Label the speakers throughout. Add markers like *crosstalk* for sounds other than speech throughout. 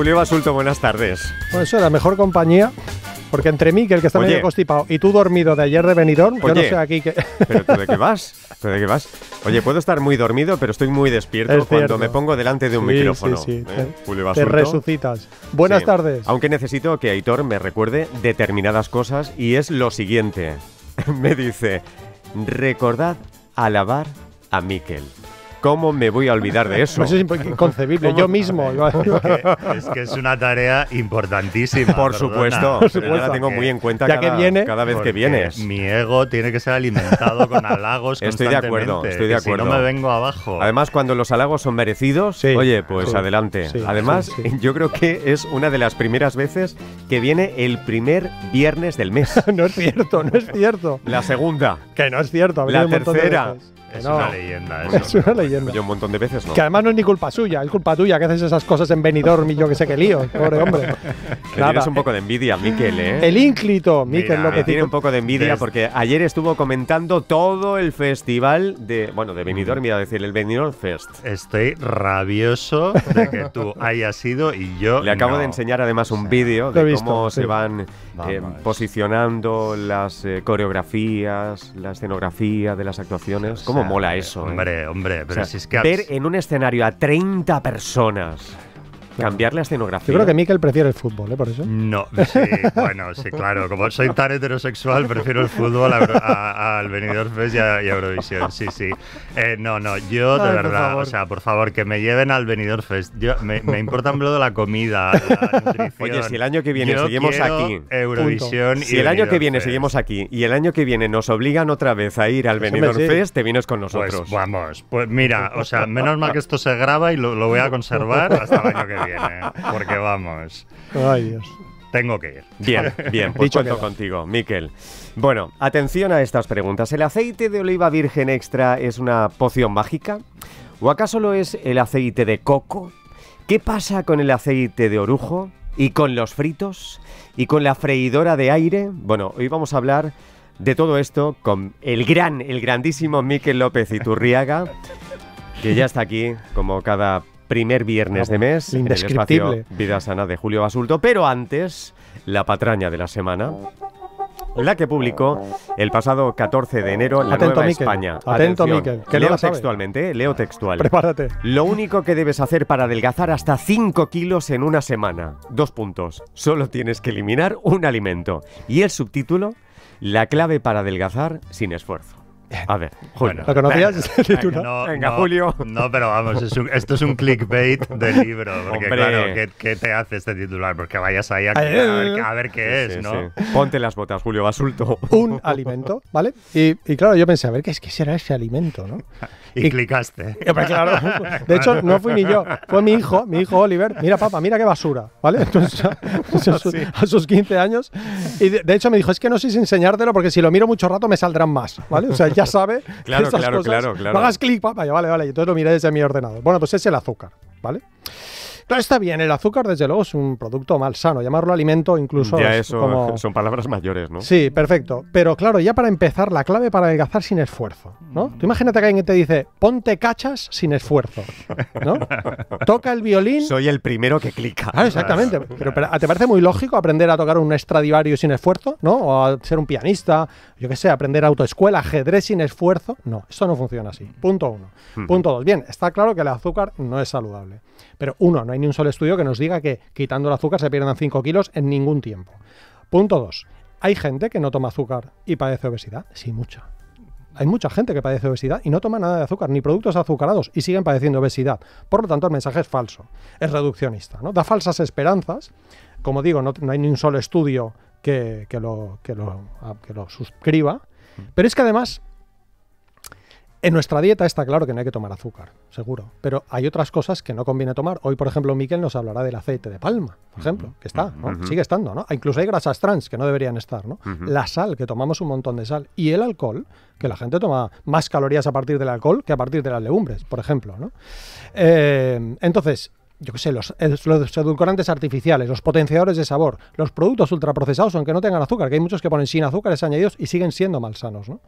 Speaker 1: Julio Basulto, buenas tardes.
Speaker 2: Pues eso, la mejor compañía. Porque entre mí, que el que está medio constipado, y tú dormido de ayer de Benidorm, yo no sé aquí qué... ¿Pero
Speaker 1: tú de qué *laughs* vas? ¿Tú de qué vas? Oye, puedo estar muy dormido, pero estoy muy despierto cuando me pongo delante de un micrófono. Sí, ¿eh? Julio Basulto. Te resucitas. Buenas tardes. Aunque necesito que Aitor me recuerde determinadas cosas, y es lo siguiente. *laughs* me dice, recordad alabar a Miquel. ¿Cómo me voy a olvidar de eso? Eso es
Speaker 2: inconcebible, yo mismo. *laughs*
Speaker 1: es que es una
Speaker 3: tarea importantísima. Por supuesto, la tengo muy en cuenta cada, que cada vez que vienes. Mi ego tiene que ser alimentado con halagos *laughs* Estoy de acuerdo, estoy de acuerdo. no me vengo abajo.
Speaker 1: Además, cuando los halagos son merecidos, oye, pues adelante. Además, yo creo que es una de las primeras veces que viene el primer viernes del mes. *laughs* no es
Speaker 2: cierto, no es cierto. La segunda. Que no es cierto.
Speaker 3: La tercera es una
Speaker 2: leyenda Es una leyenda. Yo un montón de veces no. Que además no es ni culpa suya, es culpa tuya que haces esas cosas en Benidorm y yo que sé qué lío, pobre hombre. *laughs* tienes un
Speaker 1: poco de envidia, Miquel, ¿eh? El ínclito,
Speaker 2: Miquel que Tiene un
Speaker 1: poco de envidia porque ayer estuvo comentando todo el festival de, bueno, de Benidorm, iba a decir, el Benidorm Fest. Estoy rabioso de que tú hayas ido y yo Le acabo de enseñar además un vídeo de cómo se van eh, posicionando las eh, coreografías, la escenografía de las actuaciones. ¿Cómo mola eso. Hombre, ¿eh? hombre, pero si es que... Ver en un escenario a 30 personas Cambiarle Cambiar la
Speaker 3: escenografía. Yo creo que
Speaker 2: Mikel prefiere el fútbol, ¿eh? Por eso. No, sí,
Speaker 3: *laughs* bueno, sí, claro. Como soy tan heterosexual, prefiero el fútbol al a, Benidorm Fest y a, Eurovisión. Sí, sí. Eh, no, no, yo de verdad, o sea, por favor, que me lleven al Benidorm Fest. Yo, me, importa un de la comida, Oye, si el año que viene seguimos aquí. Eurovisión y el año que viene
Speaker 1: seguimos aquí y el año que viene nos obligan otra vez a ir al pues, Benidorm Fest, te vienes con nosotros. Pues vamos,
Speaker 3: pues mira, o sea, menos mal que esto se graba y lo, lo voy a conservar hasta el año que viene. ¿eh? porque vamos. Ay, Dios. Tengo que ir. Bien, bien, pues cuento contigo, Miquel.
Speaker 1: Bueno, atención a estas preguntas. ¿El aceite de oliva virgen extra es una poción mágica? ¿O acaso lo es el aceite de coco? ¿Qué pasa con el aceite de orujo? ¿Y con los fritos? ¿Y con la freidora de aire? Bueno, hoy vamos a hablar de todo esto con el gran, el grandísimo Miquel López Iturriaga, que ya está aquí, como cada primer viernes de mes. Indescriptible. Vida Sana de Julio Basulto. Pero antes, la patraña de la semana la que publicó el pasado 14 de enero la Atento, Nueva España. Atento, Miquel, que leo textualmente, ¿eh? leo textual. Prepárate. Lo único que debes hacer para adelgazar hasta 5 kilos en una semana. Dos puntos. Solo tienes que eliminar un alimento. Y el subtítulo, la clave para adelgazar sin esfuerzo. A ver, Julio. ¿Lo conocías? Venga, *laughs* no, venga Julio.
Speaker 3: No, pero vamos, esto es un clickbait del *laughs* libro. Porque, claro,
Speaker 1: ¿qué, te hace este titular? Porque vayas ahí a, eh, eh. ver, qué es, ¿no? Ponte las botas, Julio, basulto.
Speaker 2: Un *laughs* alimento, ¿vale? Y, claro, yo pensé, a ver, ¿qué, es, que será ese alimento, no?
Speaker 3: Y, clicaste. claro, de hecho, no fui ni yo,
Speaker 2: fue mi hijo, mi hijo Oliver. Mira, papá, mira qué basura, ¿vale? Entonces, a, sus, 15 años. Y de, de, hecho me dijo, es que no sé si enseñártelo porque si lo miro mucho rato me saldrán más, ¿vale? O sea, ya ya sabe. *laughs* claro, esas claro, cosas. claro, claro. hagas clic, papá. Vale, vale. Y entonces lo miráis en mi ordenador. Bueno, pues es el azúcar, ¿vale? está bien, el azúcar desde luego es un producto mal sano, llamarlo alimento incluso ya eso, *laughs* son
Speaker 1: palabras mayores, ¿no? Sí,
Speaker 2: perfecto, pero claro, ya para empezar, la clave para adelgazar sin esfuerzo, ¿no? Mm. Tú imagínate que alguien te dice, ponte cachas sin esfuerzo, ¿no? *laughs* Toca el violín... Soy el primero que clica. Ah, exactamente, pero, ¿te parece muy lógico aprender a tocar un extradivario sin esfuerzo, ¿no? O a ser un pianista, yo qué sé, aprender autoescuela, ajedrez sin esfuerzo, no, eso no funciona así, punto uno. Punto dos, bien, está claro que el azúcar no es saludable, pero uno, no hay ni un solo estudio que nos diga que quitando el azúcar se pierdan 5 kilos en ningún tiempo. Punto 2. Hay gente que no toma azúcar y padece obesidad. Sí, mucha. Hay mucha gente que padece obesidad y no toma nada de azúcar, ni productos azucarados, y siguen padeciendo obesidad. Por lo tanto, el mensaje es falso, es reduccionista, ¿no? Da falsas esperanzas. Como digo, no, hay ni un solo estudio que, lo, lo, que lo suscriba. Mm. Pero es que además en nuestra dieta está claro que no hay que tomar azúcar, seguro. Pero hay otras cosas que no conviene tomar. Hoy, por ejemplo, Miquel nos hablará del aceite de palma, por ejemplo, que está, sigue estando, ¿no? Incluso hay grasas trans que no deberían estar, ¿no? La sal, que tomamos un montón de sal. Y el alcohol, que la gente toma más calorías a partir del alcohol que a partir de las legumbres, por ejemplo, ¿no? Eh, entonces, yo qué sé, los, eh, los, edulcorantes artificiales, los potenciadores de sabor, los productos ultraprocesados, aunque no tengan azúcar, que hay muchos que ponen sin azúcares añadidos y siguen siendo malsanos. ¿no?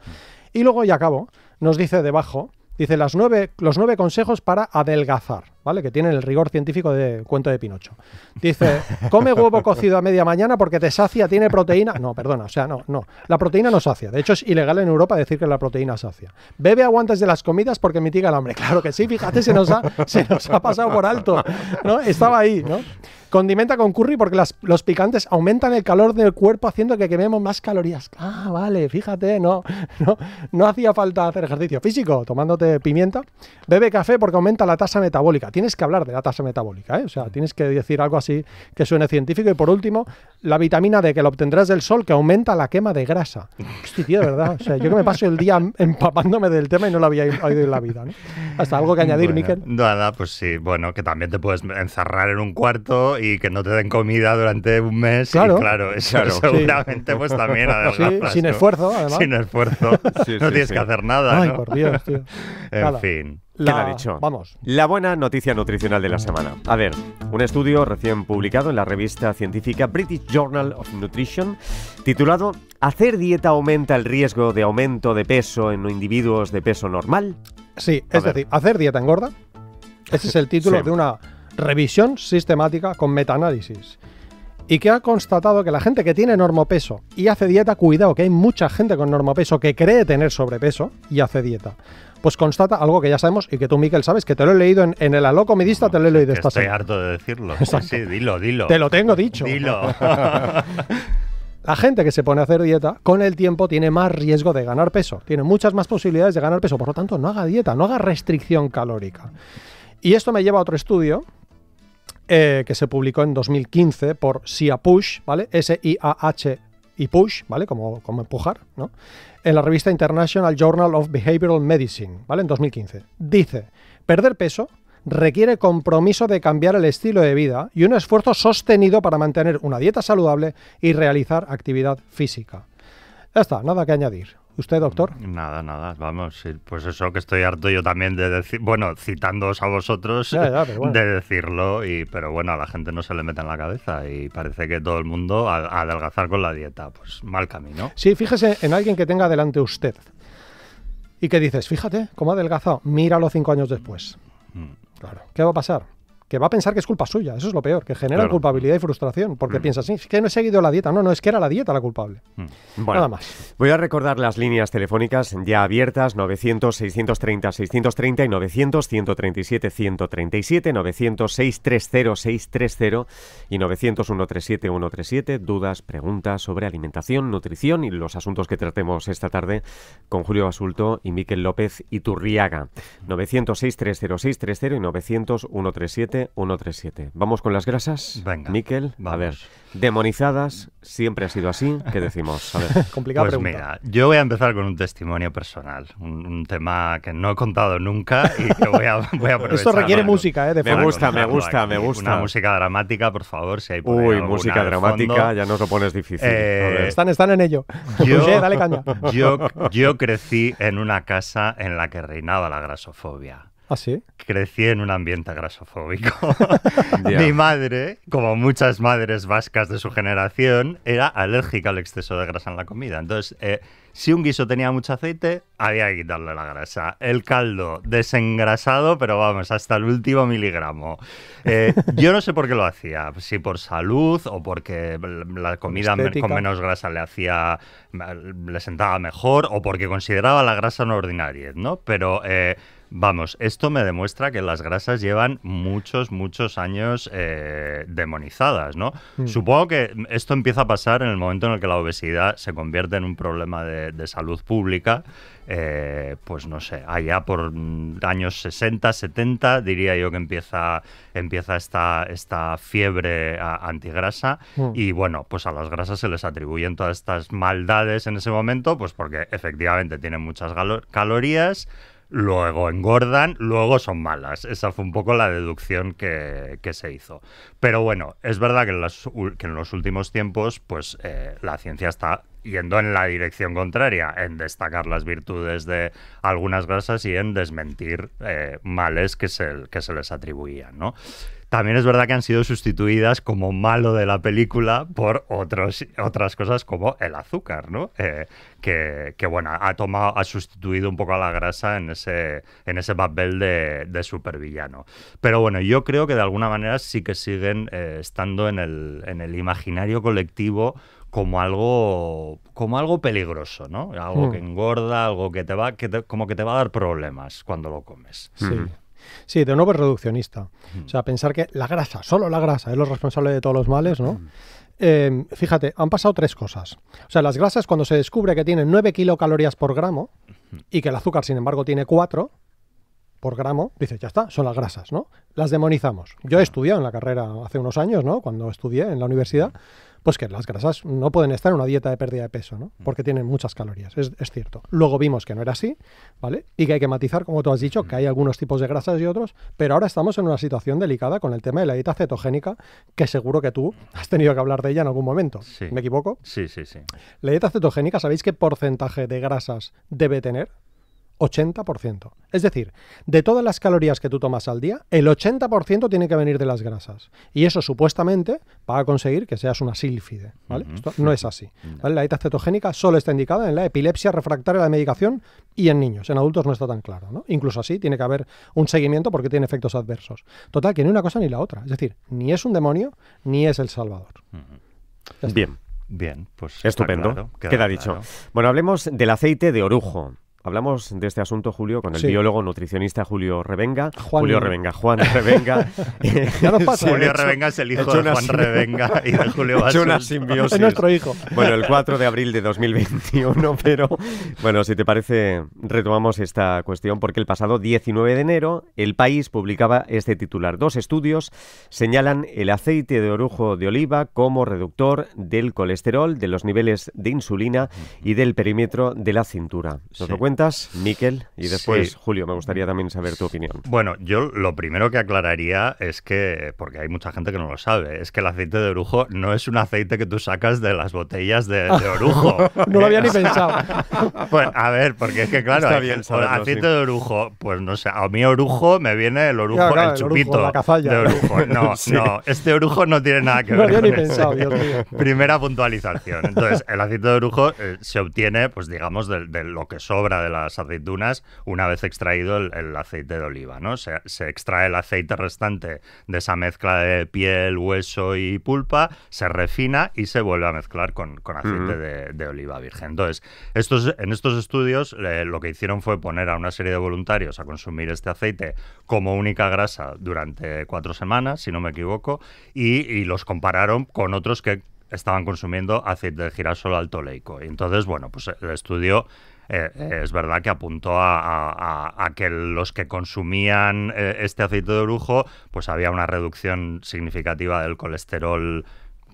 Speaker 2: Y luego, y acabo, nos dice debajo, dice las nueve, los nueve consejos para adelgazar. ¿vale? Que tiene el rigor científico de cuento de Pinocho. Dice, come huevo cocido a media mañana porque te sacia, tiene proteína. No, perdona, o sea, no, no. La proteína no sacia. De hecho, es ilegal en Europa decir que la proteína sacia. Bebe aguantes de las comidas porque mitiga el hambre. Claro que sí, fíjate, se nos ha, se nos ha pasado por alto, ¿no? Estaba ahí, ¿no? Condimenta con curry porque las, los picantes aumentan el calor del cuerpo haciendo que quememos más calorías. Ah, vale, fíjate, no, no, no hacía falta hacer ejercicio físico tomándote pimienta. Bebe café porque aumenta la tasa metabólica tienes que hablar de la tasa metabólica, ¿eh? o sea, mm. tienes que decir algo así que suene científico. Y por último, la vitamina D que la obtendrás del sol que aumenta la quema de grasa. Hostia, tío, de verdad. O sea, yo que me paso el día empapándome del tema y no lo había oído en la vida. ¿no? Hasta algo que añadir,
Speaker 3: Nada, pues sí, bueno, que también te puedes encerrar en un cuarto y que no te den comida durante un mes. Claro, claro eso seguramente pues también sin esfuerzo, además. Sin esfuerzo. *laughs* no tienes que hacer nada. Ay, por Dios, tío. en fin. ha dicho? Vamos.
Speaker 1: La buena noticia nutricional de la semana. A ver, un estudio recién publicado en la revista científica British Journal of Nutrition, titulado ¿Hacer dieta aumenta el riesgo de aumento de peso en individuos de peso normal?
Speaker 2: Sí, es decir, ¿hacer dieta engorda? Ese es el título de una revisión sistemática con metaanálisis y que ha constatado que la gente que tiene normopeso y hace dieta, cuidado, que hay mucha gente con normopeso que cree tener sobrepeso y hace dieta. Pues constata algo que ya sabemos y que tú, Miquel, sabes, que te lo he leído en, el Aló Comidista, te lo he leído esta Estoy
Speaker 3: harto de decirlo. Sí, dilo, dilo. Te lo
Speaker 2: tengo dicho. Dilo. *laughs* La gente que se pone a hacer dieta, con el tiempo tiene más riesgo de ganar peso, tiene muchas más posibilidades de ganar peso, por lo tanto no haga dieta, no haga restricción calórica. Y esto me lleva a otro estudio eh, que se publicó en 2015 por Sia Push, ¿vale? S-I-A-H y push, ¿vale? Como, como empujar, ¿no? En la revista International Journal of Behavioral Medicine, ¿vale? En 2015. Dice, perder peso requiere compromiso de cambiar el estilo de vida y un esfuerzo sostenido para mantener una dieta saludable y realizar actividad física. Ya está, nada que añadir. ¿Usted, doctor?
Speaker 3: Nada, nada, vamos, pues eso que estoy harto yo también de decir, bueno, citándoos a vosotros, de decirlo, y pero bueno, a la gente no se le mete en la cabeza y parece que todo el mundo adelgazar con la dieta, pues mal camino. Sí,
Speaker 2: fíjese en alguien que tenga delante usted y que dices, fíjate, cómo ha adelgazado, míralo cinco años después. Mm. Claro, ¿qué va a pasar? que va a pensar que es culpa suya. Eso es lo peor, que genera culpabilidad y frustración, porque piensa así, es que no he seguido la dieta. No, no, es que era la dieta la culpable.
Speaker 1: Mm. Nada más. Voy a recordar las líneas telefónicas ya abiertas, 900, 630, 630 y 900, 137, 137, 900, 630, 630 y 900, 137, 137. Dudas, preguntas sobre alimentación, nutrición y los asuntos que tratemos esta tarde con Julio Basulto y Miquel López Iturriaga. 900, 630, 630 y 900, 137 137 Vamos con las grasas.
Speaker 3: Venga. Miquel, a ver. Demonizadas, siempre ha sido así. ¿Qué decimos? A ver. *laughs* Complicada pues Mira, yo voy a empezar con un testimonio personal. Un, tema que no he contado nunca y que voy a, Esto requiere
Speaker 2: música, ¿eh? me gusta, me
Speaker 3: gusta, me gusta. Una música dramática, por favor, si hay Uy, música dramática, ya nos lo pones difícil. Eh, están, están en ello. Yo, *laughs* dale caña. yo crecí en una casa en la que reinaba la grasofobia. ¿Ah, Crecí en un ambiente grasofóbico. *laughs* Mi madre, como muchas madres vascas de su generación, era alérgica al exceso de grasa en la comida. Entonces, eh, si un guiso tenía mucho aceite, había que quitarle la grasa. El caldo, desengrasado, pero vamos, hasta el último miligramo. Eh, yo no sé por qué lo hacía, si por salud o porque la comida con menos grasa le hacía, le sentaba mejor o porque consideraba la grasa no ordinaria, ¿no? Pero... Eh, Vamos, esto me demuestra que las grasas llevan muchos, muchos años eh, demonizadas, ¿no? Mm. Supongo que esto empieza a pasar en el momento en el que la obesidad se convierte en un problema de, salud pública, eh, pues no sé, allá por mm, años 60, 70, diría yo que empieza, esta, fiebre antigrasa mm. y bueno, pues a las grasas se les atribuyen todas estas maldades en ese momento, pues porque efectivamente tienen muchas calorías, luego engordan, luego son malas. Esa fue un poco la deducción que, se hizo. Pero bueno, es verdad que en, los últimos tiempos, pues eh, la ciencia está yendo en la dirección contraria, en destacar las virtudes de algunas grasas y en desmentir eh, males que se, que se les atribuían, ¿no? También es verdad que han sido sustituidas como malo de la película por otros, otras cosas como el azúcar, ¿no? Eh, que, bueno, ha tomado, ha sustituido un poco a la grasa en ese, en ese papel de, supervillano. Pero bueno, yo creo que de alguna manera sí que siguen eh, estando en el, en el imaginario colectivo como algo como algo peligroso, ¿no? Algo hmm. que engorda, algo que te va que como que te va a dar problemas cuando lo comes. Sí. Hmm.
Speaker 2: Sí, de nuevo es reduccionista. O sea, pensar que la grasa, solo la grasa, es lo responsable de todos los males, ¿no? Em, fíjate, han pasado tres cosas. O sea, las grasas cuando se descubre que tienen 9 kilocalorías por gramo y que el azúcar, sin embargo, tiene 4 por gramo, dices, ya está, son las grasas, ¿no? Las demonizamos. Yo he estudiado en la carrera hace unos años, ¿no? Cuando estudié en la universidad pues que las grasas no pueden estar en una dieta de pérdida de peso, ¿no? Mm. Porque tienen muchas calorías, es, cierto. Luego vimos que no era así, ¿vale? Y que hay que matizar, como tú has dicho, que hay algunos tipos de grasas y otros, pero ahora estamos en una situación delicada con el tema de la dieta cetogénica, que seguro que tú has tenido que hablar de ella en algún momento. ¿Me equivoco? Sí, sí, sí. La dieta cetogénica, ¿sabéis qué porcentaje de grasas debe tener? 80%. Es decir, de todas las calorías que tú tomas al día, el 80% tiene que venir de las grasas. Y eso supuestamente va a conseguir que seas una sílfide. no es así. Mm. La dieta cetogénica solo está indicada en la epilepsia refractaria de la medicación y en niños. En adultos no está tan claro. ¿no? Incluso así tiene que haber un seguimiento porque tiene efectos adversos. Total, que ni una cosa ni la otra. Es decir, ni es un demonio ni es el Salvador.
Speaker 3: Bien. Bien, pues. Estupendo. queda, dicho.
Speaker 1: Bueno, hablemos del aceite de orujo hablamos de este asunto, Julio, con el biólogo nutricionista Julio Revenga. Julio Revenga, Juan Revenga. *laughs* Julio ¿eh? Revenga es el hijo de Juan Revenga y de Julio Es *laughs* una simbiosis. Es nuestro hijo. Bueno, el 4 de abril de 2021, *laughs* pero bueno, si te parece, retomamos esta cuestión porque el pasado 19 de enero el país publicaba este titular. Dos estudios señalan el aceite de orujo de oliva como reductor del colesterol, de los niveles de insulina y del perímetro de la cintura. ¿Nos níquel, y después Julio, me gustaría también saber tu
Speaker 3: opinión. Bueno, yo lo primero que aclararía es que, porque hay mucha gente que no lo sabe, es que el aceite de orujo no es un aceite que tú sacas de las botellas de, orujo. *laughs* no lo había ni eh, *laughs* pensado. pues a ver, porque es que claro, aceite de orujo, pues no sé, a mí orujo me viene el orujo, el chupito de orujo. *laughs* No, no, este orujo no tiene nada que ver. No había ni pensado, este. Dios mío. Primera puntualización. Entonces, el aceite de orujo eh, se obtiene, pues digamos, de lo que sobra de las aceitunas una vez extraído el, aceite de oliva, ¿no? Se, extrae el aceite restante de esa mezcla de piel, hueso y pulpa, se refina y se vuelve a mezclar con, aceite de, oliva virgen. Entonces, estos, en estos estudios eh, lo que hicieron fue poner a una serie de voluntarios a consumir este aceite como única grasa durante cuatro semanas, si no me equivoco, y, los compararon con otros que estaban consumiendo aceite de girasol alto Y Entonces, bueno, pues el estudio eh, eh, es verdad que apuntó a, que los que consumían eh, este aceite de brujo pues había una reducción significativa del colesterol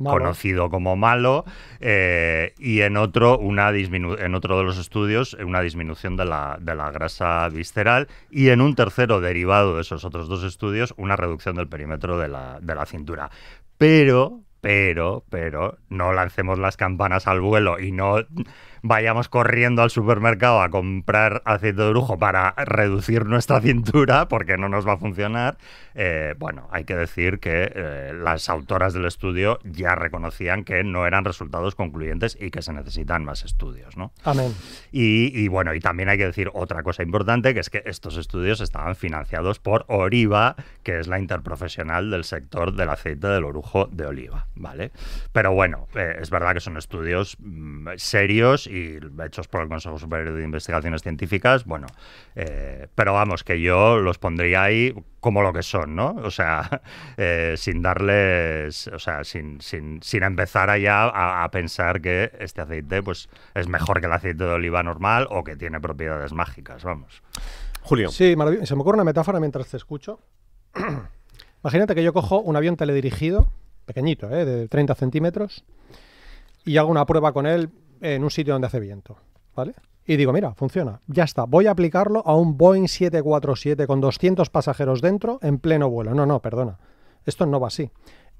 Speaker 3: conocido como malo, y en otro, una en otro de los estudios una disminución de la, grasa visceral, y en un tercero derivado de esos otros dos estudios, una reducción del perímetro de la, de la cintura. Pero, pero, pero, no lancemos las campanas al vuelo y no vayamos corriendo al supermercado a comprar aceite de orujo para reducir nuestra *laughs* cintura, porque no nos va a funcionar, eh, bueno, hay que decir que eh, las autoras del estudio ya reconocían que no eran resultados concluyentes y que se necesitan más estudios, ¿no? Amén. Y, bueno, y también hay que decir otra cosa importante, que es que estos estudios estaban financiados por Oriva, que es la interprofesional del sector del aceite del orujo de oliva, ¿vale? Pero bueno, eh, es verdad que son estudios mm, serios y hechos por el Consejo Superior de Investigaciones Científicas, bueno, eh, pero vamos, que yo los pondría ahí como lo que son, ¿no? O sea, *laughs* eh, sin darles, o sea, sin, empezar allá a, pensar que este aceite pues, es mejor que el aceite de oliva normal o que tiene propiedades mágicas, vamos. Julio. Sí,
Speaker 2: Se me ocurre una metáfora mientras te escucho. *clears throat* Imagínate que yo cojo un avión teledirigido, pequeñito, ¿eh? de 30 centímetros, y hago una prueba con él en un sitio donde hace viento, ¿vale? Y digo, mira, funciona, ya está, voy a aplicarlo a un Boeing 747 con 200 pasajeros dentro en pleno vuelo. No, no, perdona, esto no va así.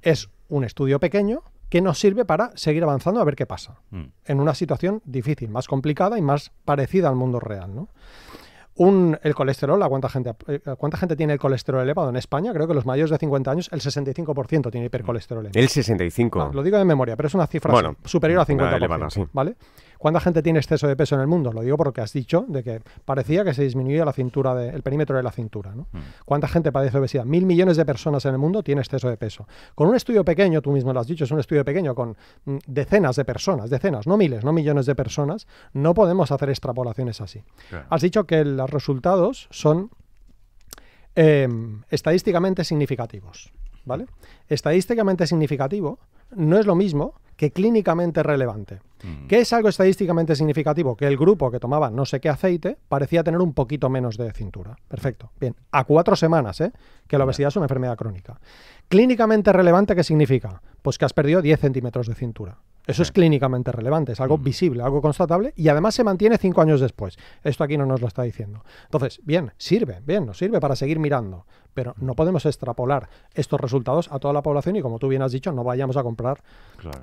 Speaker 2: Es un estudio pequeño que nos sirve para seguir avanzando a ver qué pasa mm. en una situación difícil, más complicada y más parecida al mundo real, ¿no? Un, el colesterol, ¿a cuánta, gente, eh, cuánta gente tiene el colesterol elevado? En España, creo que los mayores de 50 años, el 65% tiene hipercolesterol elevado. ¿El
Speaker 1: 65%? Ah, lo
Speaker 2: digo de memoria, pero es una cifra superior a 50%. Elevada, sí. ¿Vale? ¿Cuánta gente tiene exceso de peso en el mundo? Lo digo porque has dicho de que parecía que se disminuía la cintura el perímetro de la cintura. Mm. ¿Cuánta gente padece obesidad? Mil millones de personas en el mundo tienen exceso de peso. Con un estudio pequeño, tú mismo lo has dicho, es un estudio pequeño con mm, decenas de personas, decenas, no miles, no millones de personas, no podemos hacer extrapolaciones así. Has dicho que los resultados son em, estadísticamente significativos. ¿Vale? Estadísticamente significativo no es lo mismo que clínicamente relevante. Mm. que ¿Qué es algo estadísticamente significativo? Que el grupo que tomaba no sé qué aceite parecía tener un poquito menos de cintura. Perfecto. Bien, a cuatro semanas, ¿eh? que la obesidad es una enfermedad crónica. Clínicamente relevante, ¿qué significa? Pues que has perdido 10 centímetros de cintura. Eso es clínicamente relevante, es algo mm. visible, algo constatable y además se mantiene cinco años después. Esto aquí no nos lo está diciendo. Entonces, bien, sirve, bien, nos sirve para seguir mirando pero no podemos extrapolar estos resultados a toda la población y como tú bien has dicho, no vayamos a comprar,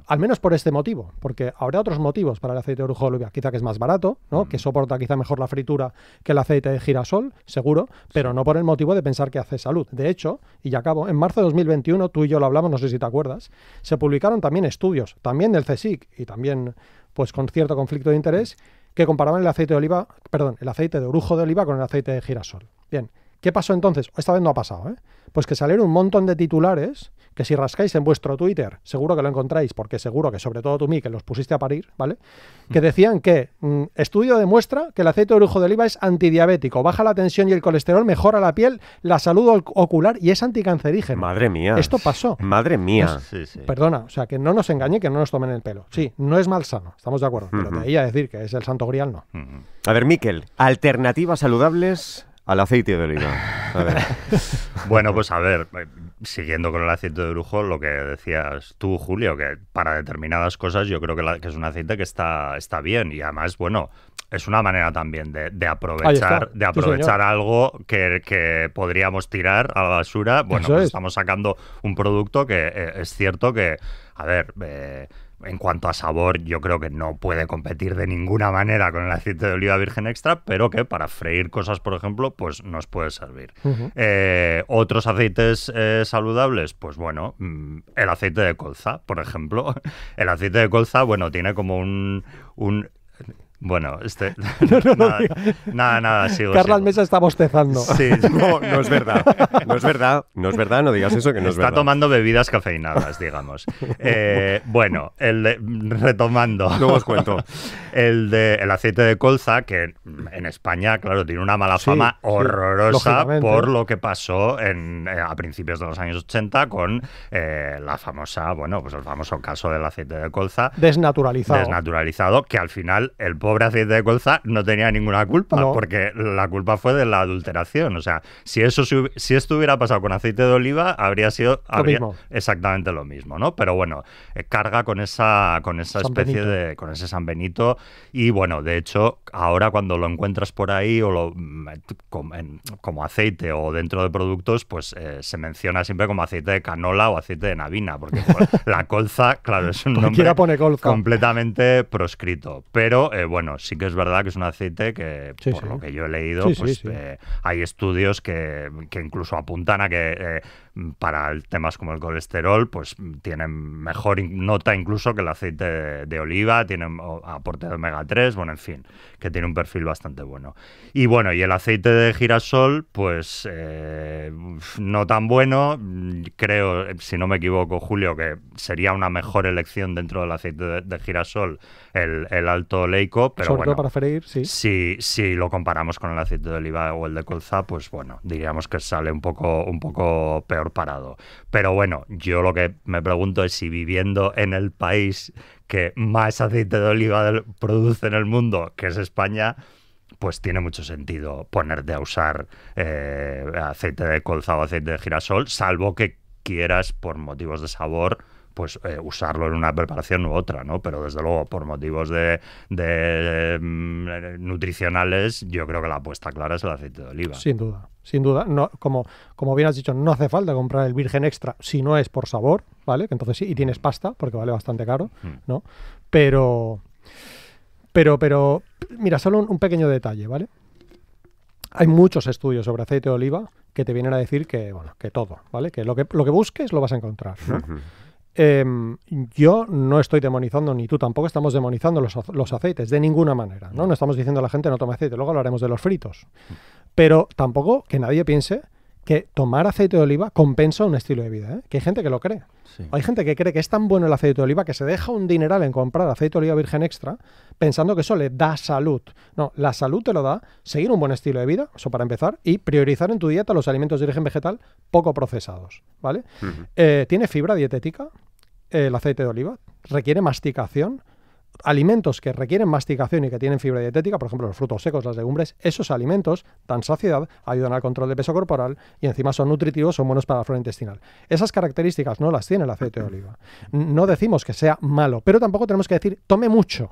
Speaker 2: al menos por este motivo, porque habrá otros motivos para el aceite de orujo de oliva, quizá que es más barato, ¿no? Mm. que soporta quizá mejor la fritura que el aceite de girasol, seguro, pero no por el motivo de pensar que hace salud. De hecho, y ya acabo, en marzo de 2021, tú y yo lo hablamos, no sé si te acuerdas, se publicaron también estudios, también del CSIC y también pues con cierto conflicto de interés, que comparaban el aceite de oliva, perdón, el aceite de orujo de oliva con el aceite de girasol. Bien, ¿Qué pasó entonces? Esta vez no ha pasado, ¿eh? Pues que salieron un montón de titulares que si rascáis en vuestro Twitter, seguro que lo encontráis, porque seguro que sobre todo tú, Miquel, los pusiste a parir, ¿vale? Que mm. decían que mm, estudio demuestra que el aceite de orujo de oliva es antidiabético, baja la tensión y el colesterol, mejora la piel, la salud ocular y es anticancerígeno. Madre mía. Esto pasó.
Speaker 1: Madre mía. Pues, sí, sí.
Speaker 2: Perdona, o sea, que no nos engañe, que no nos tomen el pelo. Sí, no es mal sano, estamos de acuerdo, pero te iba a decir que es el santo grial, no.
Speaker 3: A ver, Miquel, alternativas saludables al aceite de oliva. *laughs* bueno, pues a ver, eh, siguiendo con el aceite de brujo, lo que decías tú, Julio, que para determinadas cosas yo creo que, es un aceite que está, está bien y además, bueno, es una manera también de, aprovechar, de aprovechar algo que, podríamos tirar a la basura. Bueno, pues estamos sacando un producto que eh, es cierto que, a ver, eh, en cuanto a sabor, yo creo que no puede competir de ninguna manera con el aceite de oliva virgen extra, pero que para freír cosas, por ejemplo, pues nos puede servir. Eh, otros aceites eh, saludables, pues bueno, mm, el aceite de colza, por ejemplo. *laughs* El aceite de colza, bueno, tiene como un bueno, este, *laughs* *laughs* nada, nada, nada, sigo.
Speaker 2: Mesa está bostezando. Sí, no,
Speaker 3: es verdad. No es verdad, no es verdad, no digas eso que no está es verdad. Está tomando bebidas cafeinadas, digamos. *laughs* Eh, bueno, el retomando. Luego os cuento. El, de, el aceite de colza, que en España, claro, tiene una mala fama horrorosa por lo que pasó eh, a principios de los años 80 con eh, la famosa, bueno, pues el famoso caso del aceite de colza. Desnaturalizado. Desnaturalizado, que al final el pobre aceite de colza no tenía ninguna culpa, porque la culpa fue de la adulteración. O sea, si eso si esto hubiera pasado con aceite de oliva, habría sido exactamente lo mismo, ¿no? Pero bueno, eh, carga con esa, con esa especie de. con ese San Benito. Y bueno, de hecho, ahora cuando lo encuentras por ahí, o lo mm, eh, como, aceite o dentro de productos, pues eh, se menciona siempre como aceite de canola o aceite de navina, porque *laughs* la colza, claro, es un nombre completamente proscrito. Pero bueno, bueno, sí que es verdad que es un aceite que, por lo que yo he leído, pues, eh, hay estudios que, que, incluso apuntan a que eh, para temas como el colesterol, pues tienen mejor nota incluso que el aceite de, oliva, tienen aporte de omega 3, bueno, en fin, que tiene un perfil bastante bueno. Y bueno, y el aceite de girasol, pues eh, no tan bueno, creo, si no me equivoco, Julio, que sería una mejor elección dentro del aceite de, girasol el, el, alto oleico, pero Sobre bueno, todo para freír, sí. Si, si lo comparamos con el aceite de oliva o el de colza, pues bueno, diríamos que sale un poco, un poco peor parado. Pero bueno, yo lo que me pregunto es si viviendo en el país que más aceite de oliva produce en el mundo, que es España, pues tiene mucho sentido ponerte a usar eh, aceite de colza o aceite de girasol, salvo que quieras por motivos de sabor pues eh, usarlo en una preparación u otra, ¿no? Pero desde luego, por motivos de, mm, nutricionales, yo creo que la apuesta clara es el aceite de oliva. Sin duda, sin duda. No,
Speaker 2: como, como bien has dicho, no hace falta comprar el virgen extra si no es por sabor, ¿vale? Que Entonces sí, y tienes mm. pasta, porque vale bastante caro, mm. ¿no? Pero. Pero, pero, mira, solo un, pequeño detalle, ¿vale? Hay muchos estudios sobre aceite de oliva que te vienen a decir que, bueno, que todo, ¿vale? Que lo que, lo que busques lo vas a encontrar, Em, yo no estoy demonizando, ni tú tampoco estamos demonizando los, los, aceites, de ninguna manera. ¿no? no estamos diciendo a la gente no tome aceite, luego hablaremos de los fritos. Pero tampoco que nadie piense que tomar aceite de oliva compensa un estilo de vida, ¿eh? que hay gente que lo cree. Hay gente que cree que es tan bueno el aceite de oliva que se deja un dineral en comprar aceite de oliva virgen extra pensando que eso le da salud. No, la salud te lo da seguir un buen estilo de vida, eso para empezar, y priorizar en tu dieta los alimentos de origen vegetal poco procesados, ¿vale? Eh, Tiene fibra dietética el aceite de oliva, requiere masticación, alimentos que requieren masticación y que tienen fibra dietética, por ejemplo los frutos secos, las legumbres, esos alimentos dan saciedad, ayudan al control de peso corporal y encima son nutritivos, son buenos para la flora intestinal. Esas características no las tiene el aceite de oliva. No decimos que sea malo, pero tampoco tenemos que decir tome mucho.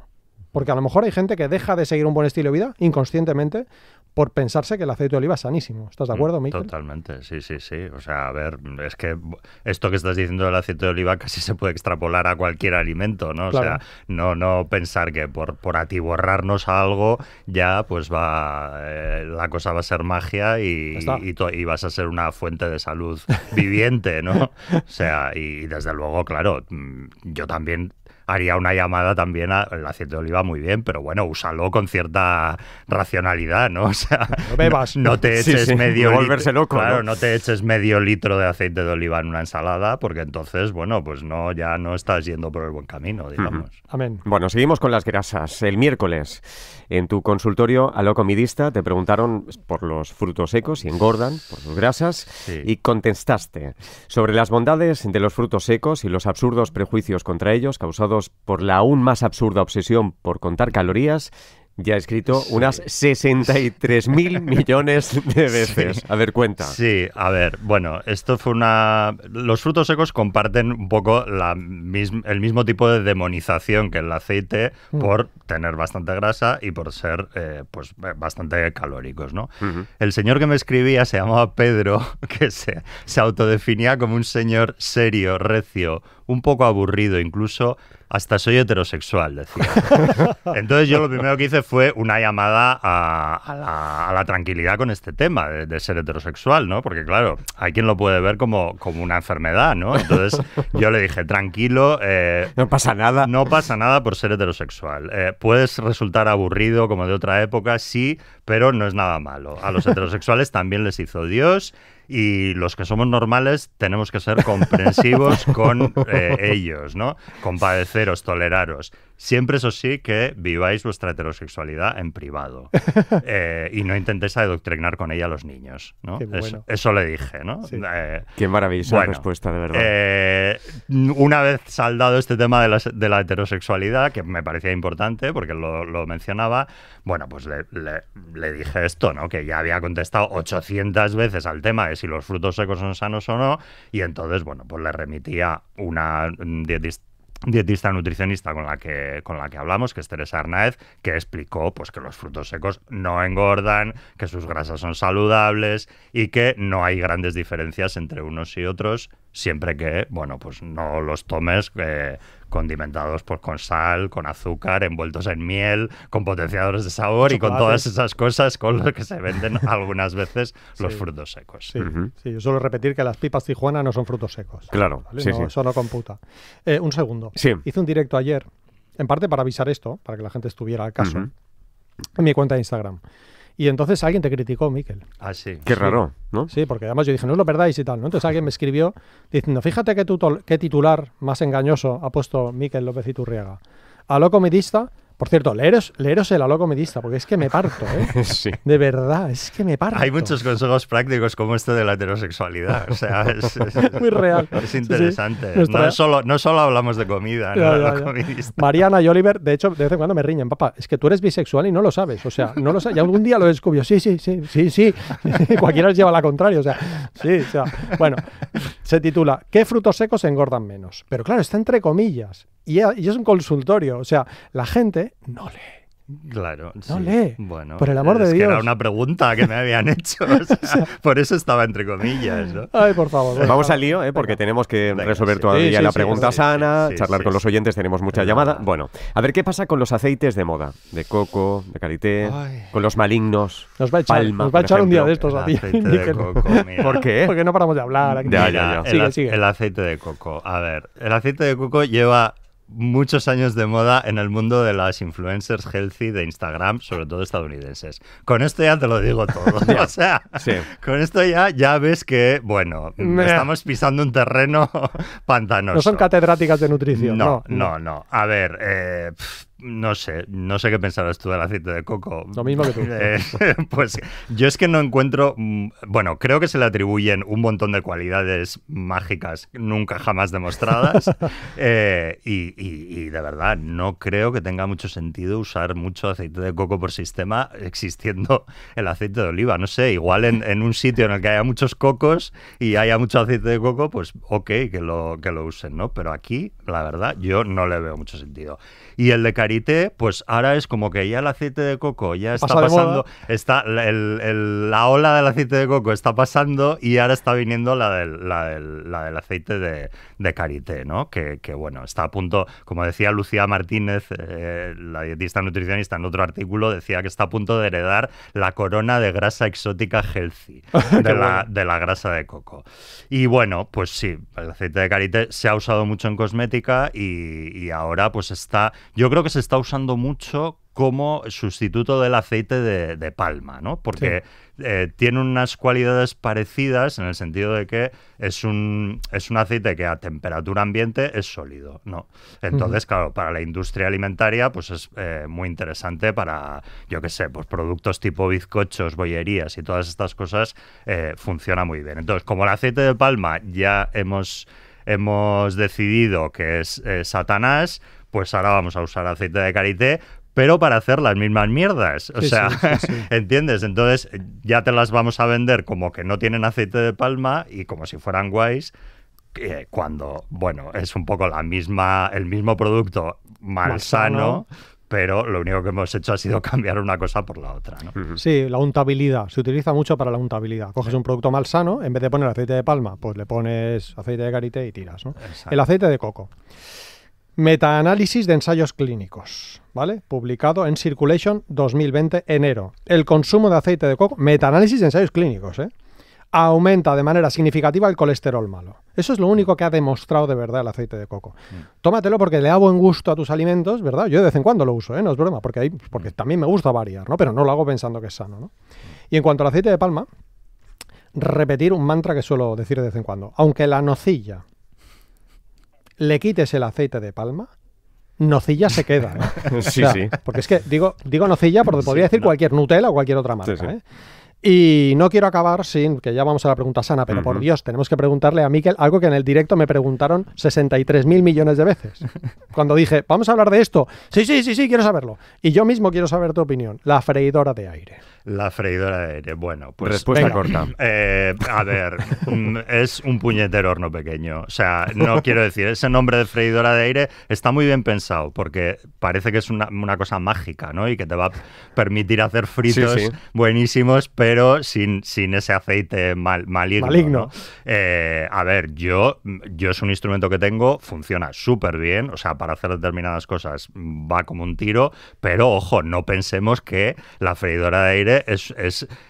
Speaker 2: Porque a lo mejor hay gente que deja de seguir un buen estilo de vida inconscientemente por pensarse que el aceite de oliva es sanísimo. ¿Estás de mm, acuerdo, Miguel
Speaker 3: Totalmente, sí, sí, sí. O sea, a ver, es que esto que estás diciendo del aceite de oliva casi se puede extrapolar a cualquier alimento, ¿no? O sea, no, no pensar que por, por atiborrarnos a algo ya pues va, eh, la cosa va a ser magia y, y, vas a ser una fuente de salud viviente, ¿no? *laughs* O sea, y desde luego, claro, mm, yo también haría una llamada también al aceite de oliva muy bien, pero bueno, úsalo con cierta racionalidad, ¿no? *laughs* O sea, no te eches medio no ¿no? te eches medio litro de aceite de oliva en una ensalada, porque entonces, bueno, pues no ya no estás yendo por el buen camino, digamos. Amén. Bueno, seguimos con las grasas. El miércoles
Speaker 1: en tu consultorio a comidista te preguntaron por los frutos secos, y engordan, por sus grasas, y contestaste sobre las bondades de los frutos secos y los absurdos prejuicios contra ellos causados por la aún más absurda obsesión por contar calorías
Speaker 3: ya escrito unas 63 mil *laughs* millones de veces. A ver, cuenta. Sí, a ver, bueno, esto fue una... Los frutos secos comparten un poco la el mismo tipo de demonización que el aceite mm. por tener bastante grasa y por ser eh, pues eh, bastante calóricos, ¿no? El señor que me escribía se llamaba Pedro, *laughs* que se, se autodefinía como un señor serio, recio, un poco aburrido incluso, hasta soy heterosexual, decía. *laughs* Entonces yo lo primero que hice fue una llamada a, la, tranquilidad con este tema de, ser heterosexual, ¿no? Porque claro, hay quien lo puede ver como, como una enfermedad, ¿no? Entonces *laughs* yo le dije, tranquilo. Eh, no pasa nada. No pasa nada por ser heterosexual. Eh, puedes resultar aburrido como de otra época, sí, pero no es nada malo. A los *laughs* heterosexuales también les hizo Dios y los que somos normales tenemos que ser comprensivos *laughs* con eh, ellos, ¿no? Compadeceros, toleraros. Siempre, eso sí, que viváis vuestra heterosexualidad en privado *laughs* eh, y no intentéis adoctrinar con ella a los niños. Eso, le dije. ¿no? Eh, Qué maravillosa respuesta, de verdad. Eh, una vez saldado este tema de la, heterosexualidad, que me parecía importante porque lo, mencionaba, bueno, pues le, dije esto, ¿no? que ya había contestado 800 veces al tema de si los frutos secos son sanos o no, y entonces, bueno, pues le remitía una mm, dietista nutricionista con la que con la que hablamos, que es Teresa Arnaez, que explicó pues que los frutos secos no engordan, que sus grasas son saludables y que no hay grandes diferencias entre unos y otros siempre que, bueno, pues no los tomes eh, condimentados pues, con sal, con azúcar, envueltos en miel, con potenciadores de sabor y con todas esas cosas con las que se venden *laughs* algunas veces los frutos secos.
Speaker 2: Sí, yo suelo repetir que las pipas Tijuana no son frutos secos. Claro, Solo sí, eso no computa. Eh, un segundo. Hice un directo ayer, en parte para avisar esto, para que la gente estuviera al caso, en mi cuenta de Instagram. Y entonces alguien te criticó, Miquel. Ah,
Speaker 3: sí. Qué raro,
Speaker 2: ¿no? Sí, porque además yo dije, no os lo perdáis y tal, Entonces alguien me escribió diciendo, fíjate qué, titular más engañoso ha puesto Miquel López Iturriaga. A lo comidista por cierto, leeros, leeros el halo comedista, porque es que me parto, ¿eh? *laughs* De verdad, es que me parto. Hay muchos
Speaker 3: consejos prácticos como este de la heterosexualidad. O sea, es, *laughs* muy real. Es interesante. No, solo, hablamos de comida, ¿no?
Speaker 2: Mariana y Oliver, de hecho, de vez en cuando me riñen, papá, es que tú eres bisexual y no lo sabes. O sea, no lo sabes. Y algún día lo descubrió. Sí, sí, sí, sí, sí. *laughs* Cualquiera les lleva la contraria. O sea, sí, o sea. Bueno, se titula ¿Qué frutos secos engordan menos? Pero claro, está entre comillas y es un consultorio. O sea, la gente no
Speaker 3: lee. Claro. No lee. Bueno, por el amor es que Era una pregunta que me habían hecho. *laughs* por eso estaba entre comillas. ¿no? Ay, por favor.
Speaker 1: Vamos al lío, ¿eh? porque tenemos que resolver todavía la pregunta sana, charlar con los oyentes, tenemos mucha llamada. Bueno, a ver qué pasa con los aceites de moda, de coco, de karité, con los malignos. Nos va a echar, un día de estos *laughs* a ¿Por
Speaker 2: qué? Porque no paramos de hablar. el
Speaker 3: aceite de coco. A ver, el aceite de coco lleva muchos años de moda en el mundo de las influencers healthy de Instagram, sobre todo estadounidenses. Con esto ya te lo digo todo. *laughs* o sea, con esto ya, ya ves que, bueno, estamos pisando un terreno *laughs* pantanoso. No son catedráticas de nutrición. No, no, no. A ver, eh, no sé, no sé qué pensabas tú del aceite de coco. Lo mismo que tú. *laughs* Eh, pues yo es que no encuentro, mm, bueno, creo que se le atribuyen un montón de cualidades mágicas nunca jamás demostradas *laughs* eh, y, de verdad no creo que tenga mucho sentido usar mucho aceite de coco por sistema existiendo el aceite de oliva. No sé, igual en, en un sitio en el que haya muchos cocos y haya mucho aceite de coco, pues ok que lo, que lo usen, ¿no? Pero aquí, la verdad, yo no le veo mucho sentido. Y el de cariño pues ahora es como que ya el aceite de coco ya está pasando, está la ola del aceite de coco está pasando y ahora está viniendo la del, la del, aceite de, de karité, ¿no? Que, bueno, está a punto, como decía Lucía Martínez, eh, la dietista nutricionista en otro artículo, decía que está a punto de heredar la corona de grasa exótica healthy, *laughs* de, la, de la grasa de coco. Y bueno, pues sí, el aceite de karité se ha usado mucho en cosmética y ahora pues está, yo creo que se está usando mucho como sustituto del aceite de, palma, ¿no? Porque eh, tiene unas cualidades parecidas en el sentido de que es un, es un aceite que a temperatura ambiente es sólido, ¿no? Entonces, claro, para la industria alimentaria, pues es eh, muy interesante para, yo qué sé, pues productos tipo bizcochos, bollerías y todas estas cosas, eh, funciona muy bien. Entonces, como el aceite de palma ya hemos, hemos decidido que es Satanás, pues ahora vamos a usar aceite de karité, pero para hacer las mismas mierdas. O sea, *laughs* ¿entiendes? Entonces ya te las vamos a vender como que no tienen aceite de palma y como si fueran guays. cuando, bueno, es un poco la misma, el mismo producto mal sano, pero lo único que hemos hecho ha sido *laughs* cambiar una cosa por la otra. ¿no?
Speaker 2: Sí, la untabilidad. Se utiliza mucho para la untabilidad. Coges un producto mal sano, en vez de poner aceite de palma, pues le pones aceite de karité y tiras. El aceite de coco. Metaanálisis de ensayos clínicos, ¿vale? Publicado en Circulation 2020, enero. El consumo de aceite de coco, metaanálisis de ensayos clínicos, ¿eh? Aumenta de manera significativa el colesterol malo. Eso es lo único que ha demostrado de verdad el aceite de coco. Mm. Tómatelo porque le da buen gusto a tus alimentos, ¿verdad? Yo de vez en cuando lo uso, ¿eh? No es broma, porque, porque mm. también me gusta variar, ¿no? Pero no lo hago pensando que es sano, ¿no? Y en cuanto al aceite de palma, repetir un mantra que suelo decir de vez en cuando. Aunque la nocilla le quites el aceite de palma, nocilla se queda. *laughs* sí, sí. Porque es que digo, digo nocilla porque podría decir cualquier Nutella o cualquier otra marca. ¿eh? Y no quiero acabar sin, que ya vamos a la pregunta sana, pero por Dios, tenemos que preguntarle a Miquel algo que en el directo me preguntaron 63 mil millones de veces. *laughs* Cuando dije, vamos a hablar de esto. Sí, sí, sí, sí, quiero saberlo. Y yo mismo quiero saber tu opinión. La freidora de aire.
Speaker 3: La freidora de aire. Bueno, pues. Respuesta corta. Eh, a ver, es un puñetero horno pequeño. O sea, no *laughs* quiero decir, ese nombre de freidora de aire está muy bien pensado porque parece que es una, cosa mágica, ¿no? Y que te va a permitir hacer fritos buenísimos, pero sin, sin ese aceite mal, maligno. maligno. Eh, a ver, yo, yo es un instrumento que tengo, funciona súper bien. O sea, para hacer determinadas cosas va como un tiro, pero ojo, no pensemos que la freidora de aire es,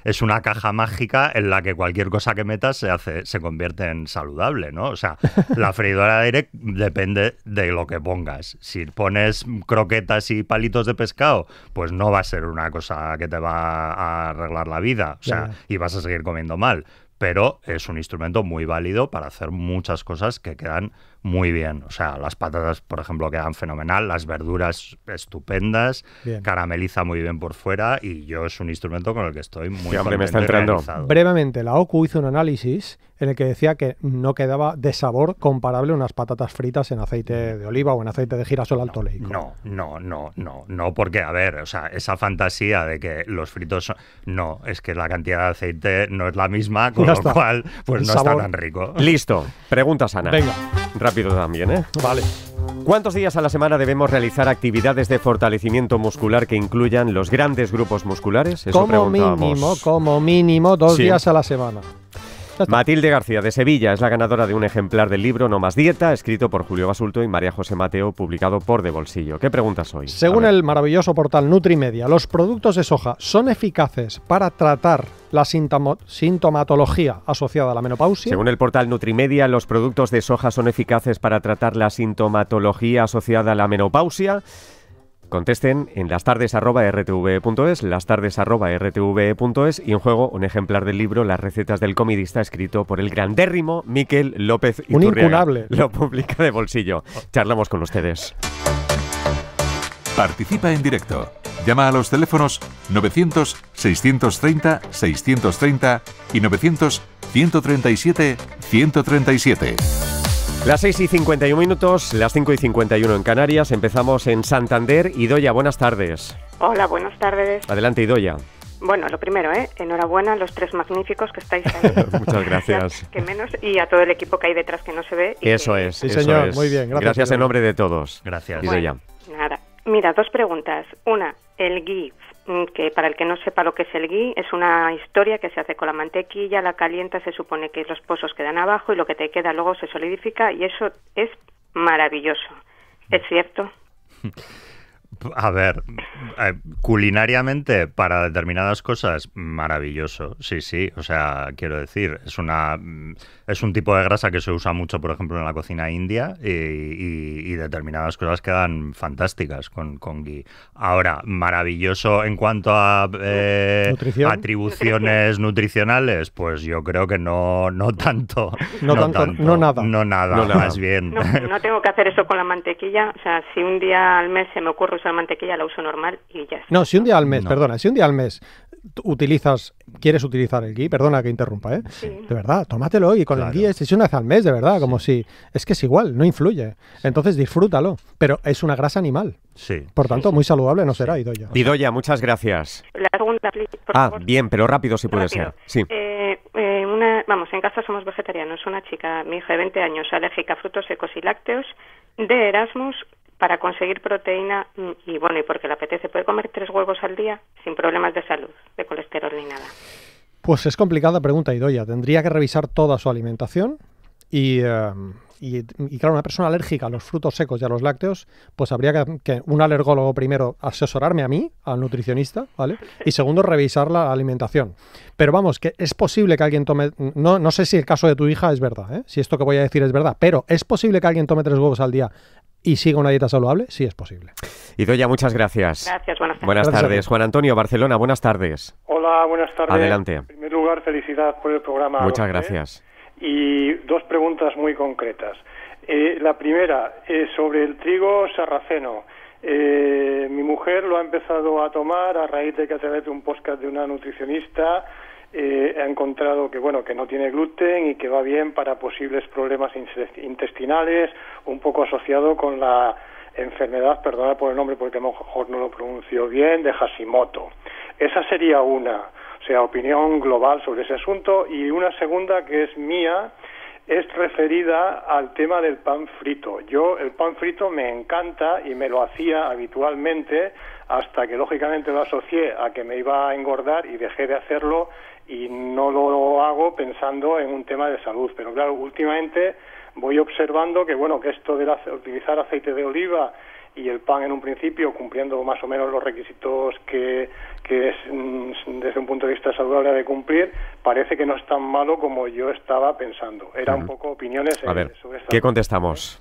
Speaker 3: es, una caja mágica en la que cualquier cosa que metas se, hace, se convierte en saludable, ¿no? O sea, *laughs* la freidora de aire depende de lo que pongas. Si pones croquetas y palitos de pescado, pues no va a ser una cosa que te va a arreglar la vida, o sea, y vas a seguir comiendo mal. Pero es un instrumento muy válido para hacer muchas cosas que quedan muy bien. O sea, las patatas, por ejemplo, quedan fenomenal, las verduras estupendas, carameliza muy bien por fuera y yo es un instrumento con el que estoy muy hombre, me está entrando.
Speaker 2: Brevemente, la OCU hizo un análisis en el que decía que no quedaba de sabor comparable unas patatas fritas en aceite de oliva o en aceite de girasol alto leico.
Speaker 3: No, no, no, no, no, porque a ver, o sea, esa fantasía de que los fritos son... no, es que la cantidad de aceite no es la misma, *laughs* con lo cual pues no está tan rico. Listo, pregunta sana. Venga. Rápido también, ¿eh? Vale.
Speaker 1: ¿Cuántos días a la semana debemos realizar actividades de fortalecimiento muscular que incluyan los grandes grupos musculares? como mínimo,
Speaker 2: como mínimo, dos días a la semana.
Speaker 1: Matilde García de Sevilla es la ganadora de un ejemplar del libro No más dieta, escrito por Julio Basulto y María José Mateo, publicado por De Bolsillo. ¿Qué preguntas hoy?
Speaker 2: Según el maravilloso portal Nutrimedia, los productos de soja son eficaces para tratar la sintomatología asociada a la menopausia. Según
Speaker 1: el portal Nutrimedia, los productos de soja son eficaces para tratar la sintomatología asociada a la menopausia. Contesten en las tardes rtv.es, las tardes rtv.es y en juego un ejemplar del libro Las recetas del comidista escrito por el grandérrimo Miquel López Iturriaga. Un Lo publica de bolsillo. Charlamos con ustedes. Participa en directo. Llama a los teléfonos 900 630 630 y 900 137 137. Las 6 y 51 minutos, las 5 y 51 en Canarias, empezamos en Santander. Idoya, buenas tardes.
Speaker 4: Hola, buenas tardes.
Speaker 1: Adelante, Idoya.
Speaker 4: Bueno, lo primero, ¿eh? enhorabuena a los tres magníficos que estáis ahí. *laughs*
Speaker 1: Muchas gracias.
Speaker 4: Que menos, y a todo el equipo que hay detrás que no se ve. eso es. Sí, señor, muy bien. Gracias, gracias en nombre
Speaker 1: de todos. Gracias. Idoya.
Speaker 4: nada. Mira, dos preguntas. Una, el GIF Mm, que para el que no sepa lo que es el gui, es una historia que se hace con la mantequilla, la calienta, se supone que los pozos quedan abajo y lo que te queda luego se solidifica y eso es maravilloso. ¿Es mm. cierto?
Speaker 3: A ver, eh, culinariamente para determinadas cosas maravilloso, sí, sí, o sea, quiero decir, es una mm, es un tipo de grasa que se usa mucho, por ejemplo, en la cocina india y, determinadas cosas quedan fantásticas con, con ghee. Ahora, maravilloso en cuanto a eh, atribuciones nutricionales, pues yo creo que no, no tanto. No, *laughs* tanto, no nada. No nada, más bien. No, no,
Speaker 4: tengo que hacer eso con la mantequilla. O sea, si un día al mes se me ocurre usar mantequilla, la uso normal y ya está. No, si un día al mes,
Speaker 2: perdona, si un día al mes utilizas quieres utilizar el GUI, perdona que interrumpa, ¿eh? De verdad, tómatelo y con el GUI es una vez al mes, de verdad, como si... Es que es igual, no influye. Entonces disfrútalo, pero es una grasa animal. Sí. Por tanto, muy saludable no será, Idoya.
Speaker 1: Idoya, muchas gracias.
Speaker 4: La ah,
Speaker 1: bien, pero rápido si puede ser. Sí.
Speaker 4: Eh, eh, una, vamos, en casa somos vegetarianos. Una chica, mi hija de 20 años, alérgica a frutos secos y lácteos, de Erasmus para conseguir proteína mm, y bueno, y porque le apetece, puede comer tres huevos al día sin problemas de salud, de colesterol ni nada.
Speaker 2: Pues es complicada pregunta, Idoya. Tendría que revisar toda su alimentación eh, y, claro, una persona alérgica a los frutos secos y a los lácteos, pues habría que, un alergólogo primero asesorarme a mí, al nutricionista, ¿vale? Y segundo, revisar la alimentación. Pero vamos, que es posible que alguien tome, no, no sé si el caso de tu hija es verdad, ¿eh? si esto que voy a decir es verdad, pero es posible que alguien tome tres huevos al día y siga una dieta saludable, sí es posible.
Speaker 1: Y muchas gracias. Gracias, buenas tardes. Buenas tardes. Juan Antonio, Barcelona, buenas tardes.
Speaker 5: Hola, buenas tardes. Adelante. En primer lugar, felicidad por el programa. Muchas ¿eh? gracias. Y dos preguntas muy concretas. Eh, la primera, es sobre el trigo sarraceno. Eh, mi mujer lo ha empezado a tomar a raíz de que a través de un podcast de una nutricionista ...he eh, encontrado que bueno que no tiene gluten y que va bien para posibles problemas intestinales, un poco asociado con la enfermedad, perdona por el nombre porque a lo mejor no lo pronuncio bien, de Hashimoto. Esa sería una, o sea, opinión global sobre ese asunto y una segunda que es mía es referida al tema del pan frito. Yo el pan frito me encanta y me lo hacía habitualmente hasta que lógicamente lo asocié a que me iba a engordar y dejé de hacerlo y no lo hago pensando en un tema de salud. Pero claro, últimamente voy observando que bueno que esto de utilizar aceite de oliva y el pan en un principio cumpliendo más o menos los requisitos que, es, mm, desde un punto de vista saludable de cumplir, parece que no es tan malo como yo estaba pensando. Era un poco opiniones A eh, ver, sobre ¿Qué ¿eh?
Speaker 1: contestamos?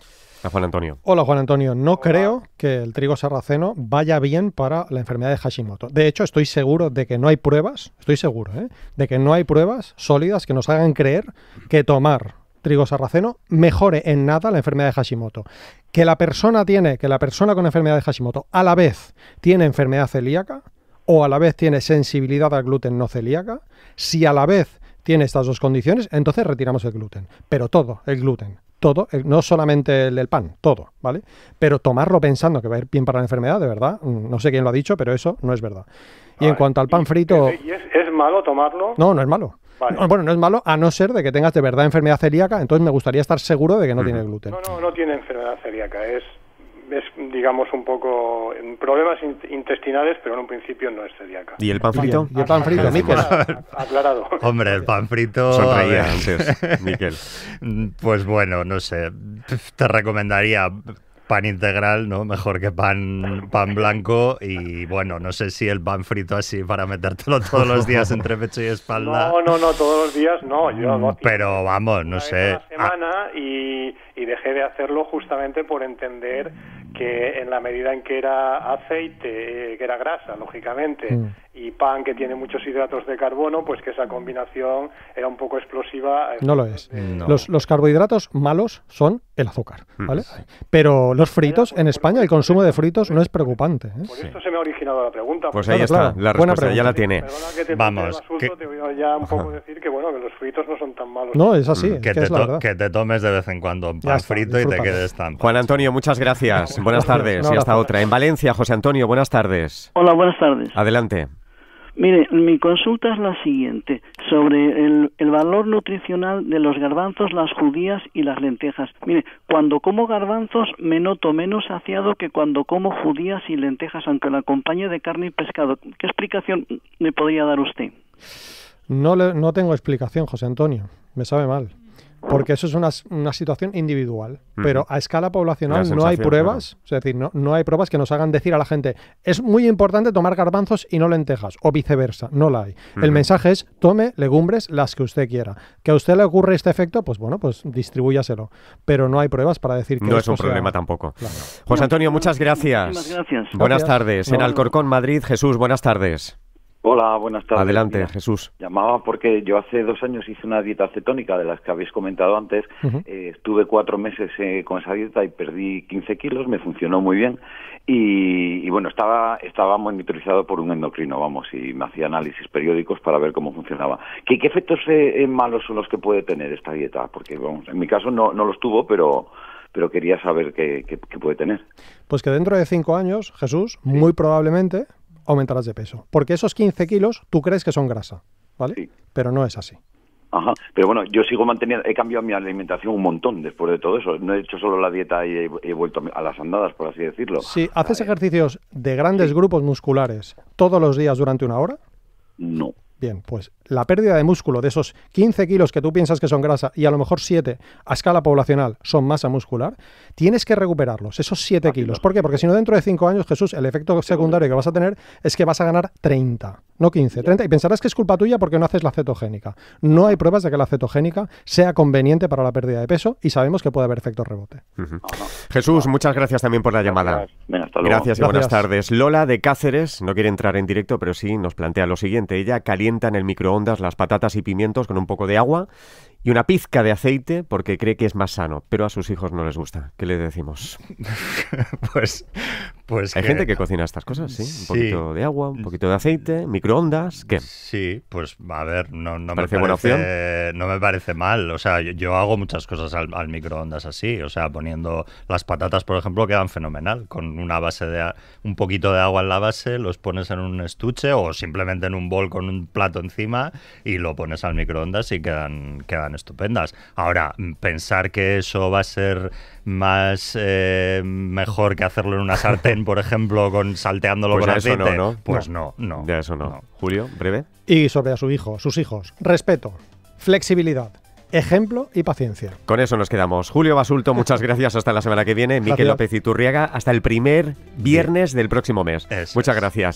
Speaker 1: Juan Antonio.
Speaker 2: Hola Juan Antonio, no creo que el trigo sarraceno vaya bien para la enfermedad de Hashimoto. De hecho, estoy seguro de que no hay pruebas, estoy seguro, ¿eh? de que no hay pruebas sólidas que nos hagan creer que tomar trigo sarraceno mejore en nada la enfermedad de Hashimoto. Que la persona tiene, que la persona con enfermedad de Hashimoto a la vez tiene enfermedad celíaca o a la vez tiene sensibilidad al gluten no celíaca, si a la vez tiene estas dos condiciones, entonces retiramos el gluten. Pero todo, el gluten todo, no solamente el del pan, todo, ¿vale? Pero tomarlo pensando que va a ir bien para la enfermedad, de verdad, mm, no sé quién lo ha dicho, pero eso no es verdad. Y en cuanto al pan frito... es,
Speaker 5: malo tomarlo? No, no es
Speaker 2: malo. bueno, no es malo a no ser de que tengas de verdad enfermedad celíaca, entonces me gustaría estar seguro de que no tiene gluten. No,
Speaker 5: no, no tiene enfermedad celíaca, es es, digamos, un poco problemas intestinales, pero en un principio no es celíaca.
Speaker 3: ¿Y el pan frito? el pan frito, Miquel? *laughs* Aclarado. Hombre, el pan frito... Sonreía eh, *laughs* Miquel. Pues bueno, no sé, te recomendaría pan integral, ¿no? Mejor que pan, pan blanco. Y bueno, no sé si el pan frito así para metértelo todos los días entre pecho y espalda. No, no, no, todos los días no. Yo mm, Pero vamos, no sé.
Speaker 5: semana y y dejé de hacerlo justamente por entender que en la medida en que era aceite, eh, que era grasa, lógicamente, mm. y pan que tiene muchos hidratos de carbono, pues que esa combinación era un poco explosiva. Eh, no lo es. Los,
Speaker 2: los, carbohidratos malos son el azúcar, mm. ¿vale? Pero los fritos, en España el consumo de fritos no es preocupante. ¿eh? Por esto
Speaker 5: se me ha originado la pregunta. Pues ahí está, la
Speaker 1: respuesta ya la
Speaker 3: tiene. Vamos. Asunto,
Speaker 5: que... Te voy a ya un poco decir que, bueno, que los fritos no son tan malos. No,
Speaker 3: es así. Mm, que, te que, tomes de vez en cuando pan frito y te quedes Juan Antonio, muchas
Speaker 1: gracias. *laughs* Buenas tardes y hasta otra. En Valencia, José Antonio, buenas tardes. Hola, buenas tardes. Adelante.
Speaker 5: Mire, mi consulta es la siguiente, sobre el, valor nutricional de los garbanzos, las judías y las lentejas. Mire, cuando como garbanzos me noto menos saciado que cuando como judías y lentejas, aunque la acompañe de carne y pescado. ¿Qué explicación me podría dar usted?
Speaker 2: no tengo explicación, José Antonio. Me sabe mal porque eso es una, una situación individual. Pero a escala poblacional no hay pruebas, es decir, no, no hay pruebas que nos hagan decir a la gente, es muy importante tomar garbanzos y no lentejas, o viceversa, no la hay. El mensaje es, tome legumbres las que usted quiera. Que a usted le ocurre este efecto, pues bueno, pues distribúyaselo. Pero no hay pruebas para decir que... No es un problema tampoco.
Speaker 1: José Antonio, muchas gracias.
Speaker 3: Buenas tardes. en
Speaker 1: Alcorcón, Madrid, Jesús, buenas tardes.
Speaker 3: Hola, buenas tardes.
Speaker 1: Adelante, Jesús.
Speaker 3: Llamaba porque yo hace dos años hice una dieta cetónica de las que habéis comentado antes. Eh, estuve cuatro meses eh, con esa dieta y perdí 15 kilos,
Speaker 1: me funcionó muy bien. Y, bueno, estaba, estaba monitorizado por un endocrino, vamos,
Speaker 3: y me hacía análisis periódicos para ver cómo funcionaba. ¿Qué, efectos eh, malos son los que puede tener esta dieta? Porque, vamos, en mi caso no, no los tuvo, pero pero quería saber qué, puede tener.
Speaker 2: Pues que dentro de cinco años, Jesús, muy probablemente, aumentarás de peso. Porque esos 15 kilos tú crees que son grasa, ¿vale? Pero no es así.
Speaker 3: Ajá, pero bueno, yo sigo manteniendo, he cambiado mi alimentación un montón después de todo eso. No he hecho solo la dieta y he, vuelto a las andadas, por así decirlo. Sí,
Speaker 2: ¿haces ejercicios de grandes grupos musculares todos los días durante una hora? No. Bien, pues la pérdida de músculo de esos 15 kilos que tú piensas que son grasa y a lo mejor 7 a escala poblacional son masa muscular, tienes que recuperarlos, esos 7 kilos. ¿Por qué? Porque si no, dentro de 5 años, Jesús, el efecto secundario que vas a tener es que vas a ganar 30, no 15, 30. Y pensarás que es culpa tuya porque no haces la cetogénica. No hay pruebas de que la cetogénica sea conveniente para la pérdida de peso y sabemos que puede haber efecto rebote.
Speaker 1: Jesús, muchas gracias también por la llamada. Gracias, buenas tardes. Lola de Cáceres no quiere entrar en directo, pero sí nos plantea lo siguiente. Ella calienta en el microondas las patatas y pimientos con un poco de agua y una pizca de aceite porque cree que es más sano, pero a sus hijos no les gusta. ¿Qué le decimos?
Speaker 3: *laughs* pues, pues Hay gente que cocina estas cosas, ¿sí? Un poquito de agua, un poquito de aceite, microondas, ¿qué? Sí, pues a ver, no, me parece buena no me parece mal. O sea, yo, hago muchas cosas al, microondas así. O sea, poniendo las patatas, por ejemplo, quedan fenomenal. Con una base de un poquito de agua en la base, los pones en un estuche o simplemente en un bol con un plato encima y lo pones al microondas y quedan, quedan estupendas. Ahora, pensar que eso va a ser más eh, mejor que hacerlo en una sartén por ejemplo, con salteándolo pues con No, Pues no, no. eso no. Julio, breve.
Speaker 2: Y sobre a su hijo, sus hijos, respeto, flexibilidad, ejemplo y paciencia.
Speaker 1: Con eso nos quedamos. Julio Basulto, muchas *laughs* gracias. Hasta la semana que viene. Miquel López y Turriaga. hasta el primer viernes del próximo mes. muchas gracias.